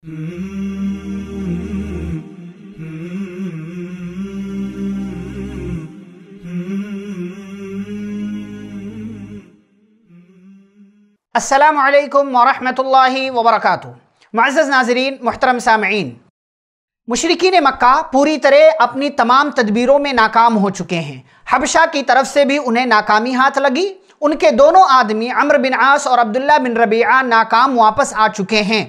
असलकम वरहि वबरक मज़ नाजरीन मोहतरम सामीन मशरकिन मक्का पूरी तरह अपनी तमाम तदबीरों में नाकाम हो चुके हैं हबशा की तरफ से भी उन्हें नाकामी हाथ लगी उनके दोनों आदमी अमर बिन आस और अब्दुल्ला बिन रबिया नाकाम वापस आ चुके हैं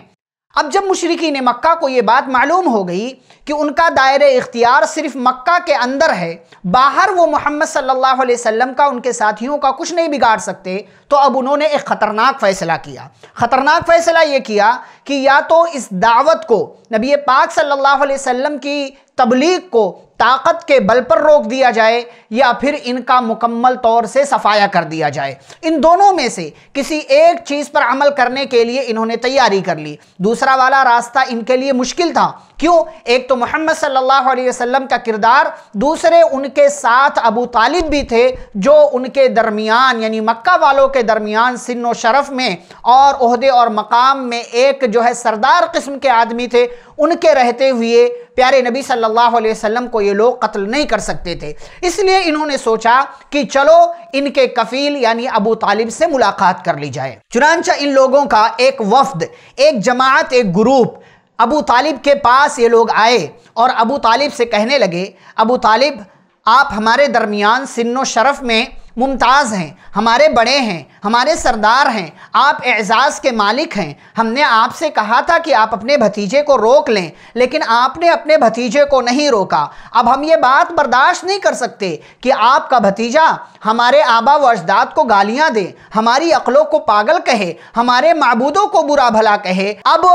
अब जब ने मक्का को ये बात मालूम हो गई कि उनका दायरे इख्तियार सिर्फ मक्का के अंदर है बाहर वो मोहम्मद सल्लल्लाहु अलैहि वसल्लम का उनके साथियों का कुछ नहीं बिगाड़ सकते तो अब उन्होंने एक ख़तरनाक फ़ैसला किया ख़तरनाक फ़ैसला ये किया कि या तो इस दावत को नबी पाक सल्लल्लाहु अलैहि वसल्लम की तबलीग को ताकत के बल पर रोक दिया जाए या फिर इनका मुकम्मल तौर से सफाया कर दिया जाए इन दोनों में से किसी एक चीज़ पर अमल करने के लिए इन्होंने तैयारी कर ली दूसरा वाला रास्ता इनके लिए मुश्किल था क्यों एक तो मोहम्मद सल्लल्लाहु अलैहि वसल्लम का किरदार दूसरे उनके साथ अबू तालिब भी थे जो उनके दरमियान यानी मक्का वालों के दरमियान सिन व शरफ में और अहदे और मकाम में एक जो है सरदार किस्म के आदमी थे उनके रहते हुए प्यारे नबी सल्लल्लाहु अलैहि वसल्लम को ये लोग कत्ल नहीं कर सकते थे इसलिए इन्होंने सोचा कि चलो इनके कफील यानी अबू तालिब से मुलाकात कर ली जाए चुनानचा इन लोगों का एक वफद एक जमात एक ग्रुप अबू तालिब के पास ये लोग आए और अबू तालिब से कहने लगे अबू तालिब आप हमारे दरमियान व शरफ़ में मुमताज़ हैं हमारे बड़े हैं हमारे सरदार हैं आप एजाज़ के मालिक हैं हमने आपसे कहा था कि आप अपने भतीजे को रोक लें लेकिन आपने अपने भतीजे को नहीं रोका अब हम ये बात बर्दाश्त नहीं कर सकते कि आपका भतीजा हमारे आबा व अजदाद को गालियाँ दे हमारी अकलों को पागल कहे हमारे मबूदों को बुरा भला कहे अब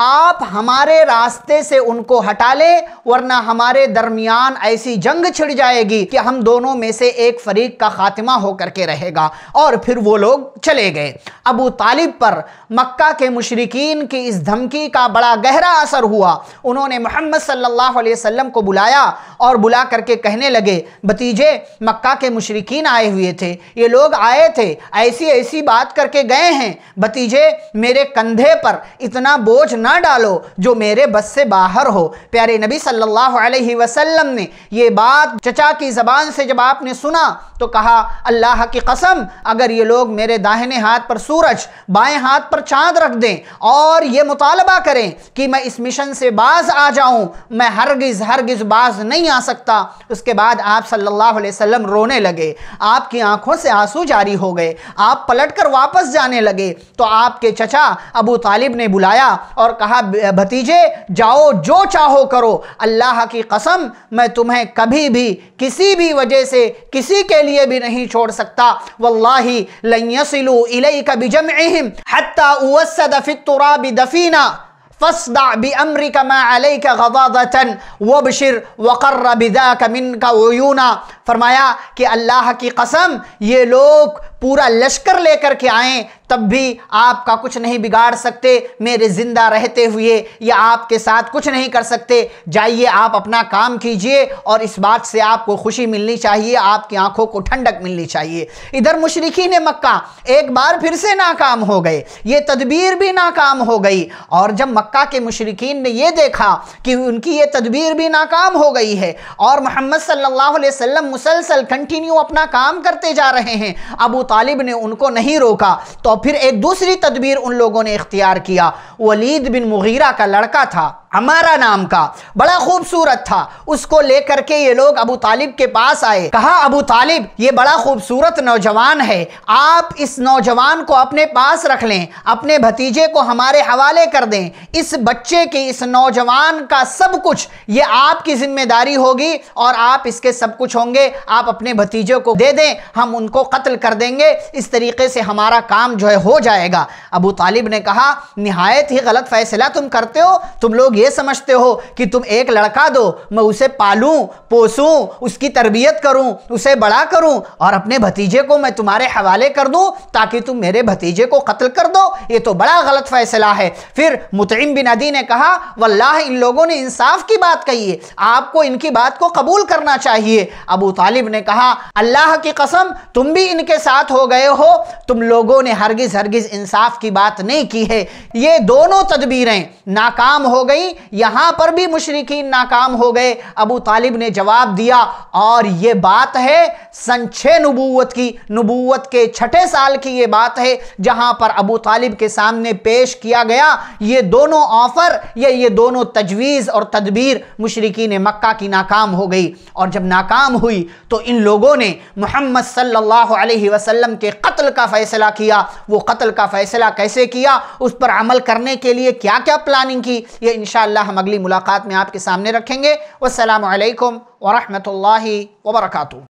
आप हमारे रास्ते से उनको हटा ले वरना हमारे दरमियान ऐसी जंग छिड़ जाएगी कि हम दोनों में से एक फरीक का खात्मा होकर के रहेगा और फिर वो लोग चले गए अबू तालिब पर मक्का के मुशरकिन की इस धमकी का बड़ा गहरा असर हुआ उन्होंने मोहम्मद सल्लल्लाहु अलैहि वसल्लम को बुलाया और बुला करके कहने लगे भतीजे मक्का के मुशरकिन आए हुए थे ये लोग आए थे ऐसी ऐसी बात करके गए हैं भतीजे मेरे कंधे पर इतना बोझ ना डालो जो मेरे बस से बाहर हो प्यारे नबी सल्लल्लाहु अलैहि वसल्लम ने ये बात चचा की ज़बान से जब आपने सुना तो कहा अल्लाह की कसम अगर ये लोग मेरे दाहिने हाथ पर सूरज बाएं हाथ पर चांद रख दें और ये मुतालबा करें कि मैं इस मिशन से बाज आ जाऊं मैं हरगिज़ हरगिज़ बाज नहीं आ सकता उसके बाद आप सल्लल्लाहु अलैहि वसल्लम रोने लगे आपकी आंखों से आंसू जारी हो गए आप पलट कर वापस जाने लगे तो आपके चचा अबू तालिब ने बुलाया और कहा भतीजे जाओ जो चाहो करो अल्लाह की कसम मैं तुम्हें कभी भी किसी भी वजह से किसी के लिए भी नहीं छोड़ सकता वल्लाही लयसिलू हत्ता उवसद फितुरा वक़र्र फरमाया कि अल्लाह की कसम ये लोग पूरा लश्कर लेकर के आए तब भी आपका कुछ नहीं बिगाड़ सकते मेरे ज़िंदा रहते हुए या आपके साथ कुछ नहीं कर सकते जाइए आप अपना काम कीजिए और इस बात से आपको खुशी मिलनी चाहिए आपकी आंखों को ठंडक मिलनी चाहिए इधर मुशरकी ने मक्का एक बार फिर से नाकाम हो गए ये तदबीर भी नाकाम हो गई और जब मक्का के मुशरकिन ने यह देखा कि उनकी ये तदबीर भी नाकाम हो गई है और मोहम्मद सल्लल्लाहु अलैहि वसल्लम मुसलसल कंटिन्यू अपना काम करते जा रहे हैं अबू तालिब ने उनको नहीं रोका तो फिर एक दूसरी तदबीर उन लोगों ने इख्तियार किया वलीद बिन मुगीरा का लड़का था हमारा नाम का बड़ा खूबसूरत था उसको लेकर के ये लोग अबू तालिब के पास आए कहा अबू तालिब ये बड़ा खूबसूरत नौजवान है आप इस नौजवान को अपने पास रख लें अपने भतीजे को हमारे हवाले कर दें इस बच्चे के इस नौजवान का सब कुछ ये आपकी जिम्मेदारी होगी और आप इसके सब कुछ होंगे आप अपने भतीजे को दे दें हम उनको कत्ल कर देंगे इस तरीके से हमारा काम जो है हो जाएगा अबू तालिब ने कहा नहायत ही गलत फैसला तुम करते हो तुम लोग ये समझते हो कि तुम एक लड़का दो मैं उसे पालूं पोसूं उसकी तरबियत करूं उसे बड़ा करूं और अपने भतीजे को मैं तुम्हारे हवाले कर दूं ताकि तुम मेरे भतीजे को कत्ल कर दो ये तो बड़ा गलत फ़ैसला है फिर मुतम बिन अदी ने कहा वल्लाह इन लोगों ने इंसाफ की बात कही है आपको इनकी बात को कबूल करना चाहिए अबू तालिब ने कहा अल्लाह की कसम तुम भी इनके साथ हो गए हो तुम लोगों ने हरगिज़ हरगिज़ इंसाफ की बात नहीं की है ये दोनों तदबीरें नाकाम हो गई यहां पर भी मुशरकिन नाकाम हो गए अबू तालिब ने जवाब दिया और यह बात है सन छः नबूत की नबूत के छठे साल की यह बात है जहां पर अबू तालिब के सामने पेश किया गया ये दोनों ऑफर या ये दोनों तजवीज़ और तदबीर मुशरकिन मक्का की नाकाम हो गई और जब नाकाम हुई तो इन लोगों ने मोहम्मद सल्लल्लाहु अलैहि वसल्लम के कत्ल का फ़ैसला किया वो कत्ल का फ़ैसला कैसे किया उस पर अमल करने के लिए क्या क्या प्लानिंग की ये इंशा अल्लाह हम अगली मुलाकात में आपके सामने रखेंगे वालकम वरहमल वर्का